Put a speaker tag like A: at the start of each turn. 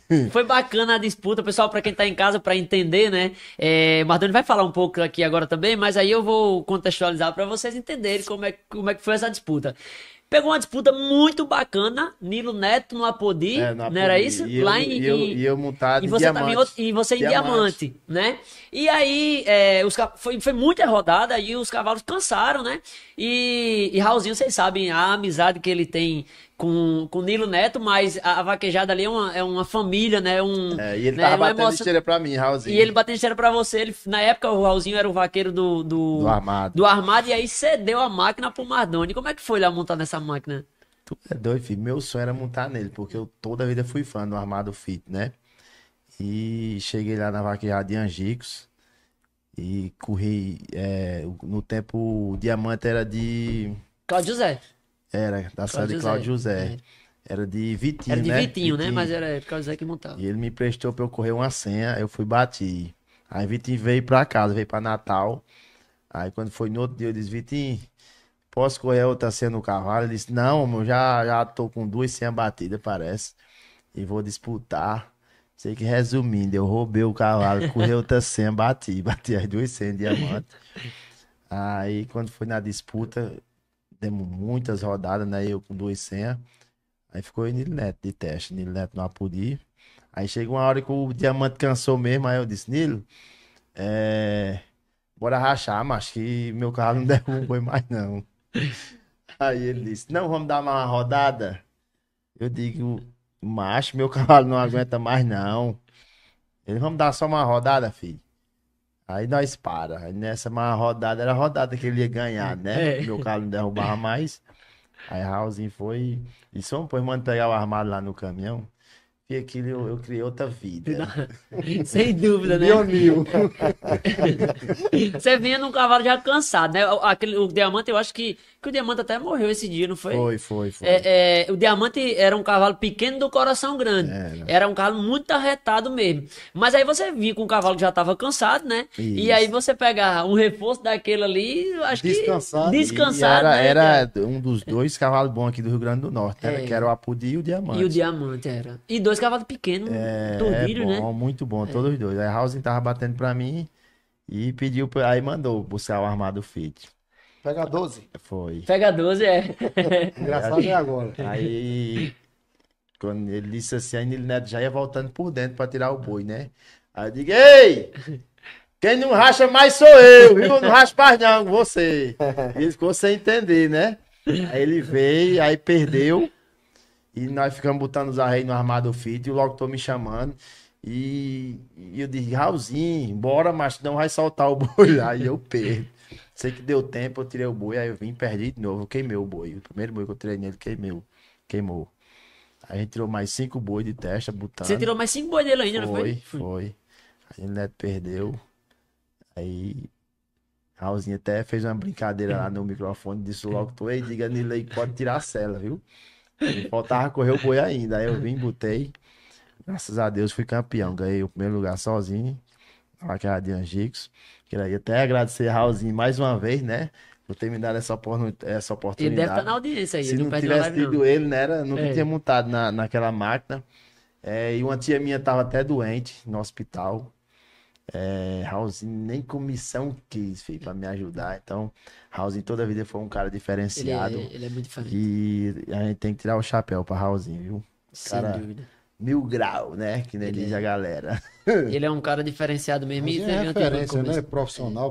A: Foi bacana a disputa, pessoal, para quem tá em casa, para entender, né? É, Mardoni vai falar um pouco aqui agora também, mas aí eu vou contextualizar para vocês entenderem como é, como é que foi essa disputa. Pegou uma disputa muito bacana, Nilo Neto no Apodi, é, no Apodi. não era isso? E Lá eu, em, e eu, e eu
B: montado e você diamante. em outro, e você em diamante. diamante
A: né? E aí, é, os, foi, foi muita rodada e os cavalos cansaram, né? E, e Raulzinho, vocês sabem a amizade que ele tem com, com Nilo Neto, mas a, a vaquejada ali é uma, é uma família, né? Um, é, e ele né, tava batendo emoção... esteira pra
B: mim, Raulzinho. E ele
A: batendo esteira pra você. Ele, na época, o Raulzinho era o vaqueiro do, do, do, armado. do armado, e aí cedeu a máquina pro Mardoni. Como é que foi lá montar nessa máquina?
B: Tu é doido, filho. Meu sonho era montar nele, porque eu toda a vida fui fã do Armado Fit, né? E cheguei lá na vaquejada de Angicos e corri. É, no tempo, o diamante era de. Cláudio José.
A: Era, da Cláudio de Cláudio José.
B: É. Era de Vitinho, Era de né? Vitinho, né? Mas era
A: Cláudio José que montava.
B: E ele me prestou pra eu correr uma senha, eu fui bati. Aí Vitinho veio pra casa, veio pra Natal. Aí quando foi no outro dia, eu disse, Vitinho, posso correr outra senha no cavalo? Ele disse, não, eu já, já tô com duas senhas batidas, parece. E vou disputar. Sei que resumindo, eu roubei o cavalo, corri outra senha, bati, bati as duas senhas diamante. Aí quando foi na disputa, demos muitas rodadas, né? Eu com duas senhas. Aí ficou em Nilo Neto de teste, Nilo Neto no Apudi. Aí chegou uma hora que o diamante cansou mesmo, aí eu disse, Nilo, é... bora rachar, mas que meu carro não derrubou mais não. aí ele disse, não, vamos dar uma rodada? Eu digo, macho, meu cavalo não aguenta mais não. Ele, vamos dar só uma rodada, filho. Aí nós para. Aí nessa uma rodada, era a rodada que ele ia ganhar, né? É. Meu carro não derrubava mais. Aí Raulzinho foi. E só depois, mano, pegar o armário lá no caminhão. E aquilo eu, eu criei outra vida. Sem dúvida, né? mil
A: Você vinha num cavalo já cansado, né? Aquele, o diamante, eu acho que, que o diamante até morreu esse dia, não foi? Foi, foi, foi. É, é, o diamante era um cavalo pequeno do coração grande. Era. era um cavalo muito arretado mesmo. Mas aí você vinha com um cavalo que já estava cansado, né? Isso. E aí você pega um reforço daquele ali, acho descansado. que. Descansado. Era,
B: né? era um dos dois cavalos bons aqui do Rio Grande do Norte, né? é. era, que era o Apudi e o Diamante. E o
A: Diamante era. E dois dois cavalos pequenos, é, é bom, né?
B: Muito bom, é. todos os dois. Aí Housing tava batendo pra mim e pediu, pra... aí mandou buscar o armado Fit.
A: Pega 12? Foi. Pega 12, é. Engraçado é agora.
B: Aí, quando ele disse assim, aí ele já ia voltando por dentro pra tirar o boi, né? Aí eu digo, ei! Quem não racha mais sou eu, viu? Não racha mais não, você. Ele ficou sem entender, né? Aí ele veio, aí perdeu. E nós ficamos botando os arreios no armado fit, e o locutor me chamando. E, e eu disse, Raulzinho, bora, mas não vai soltar o boi lá. E eu perdi. Sei que deu tempo, eu tirei o boi, aí eu vim, perdi de novo, queimei o boi. O primeiro boi que eu tirei nele queimou. Queimou. Aí a gente tirou mais cinco boi de testa, botando. Você tirou mais cinco
A: boi dele ainda, foi, não foi?
B: Foi, Aí o Neto perdeu. Aí Raulzinho até fez uma brincadeira lá no microfone, disse logo, tô aí, diga Nilei, pode tirar a cela, viu? faltava correr o boi ainda. Aí eu vim, botei. Graças a Deus fui campeão. Ganhei o primeiro lugar sozinho. naquela de Angicos. Queria até agradecer Raulzinho mais uma vez, né? Por ter me dado essa, essa oportunidade. Ele deve estar na audiência aí. Se não, não tivesse tido não. ele, né? Era, nunca é. tinha montado na, naquela máquina. É, e uma tia minha estava até doente no hospital. É, Raulzinho nem comissão quis, filho, pra me ajudar. Então, Raulzinho toda a vida foi um cara é, diferenciado. Ele é, ele é muito diferente. E a gente tem que tirar o chapéu pra Raulzinho, viu? Cara, Sem dúvida.
A: Mil grau, né? Que nem ele diz é. a galera. Ele é um cara diferenciado mesmo. Raulzinho e é referência, né?
B: Profissional,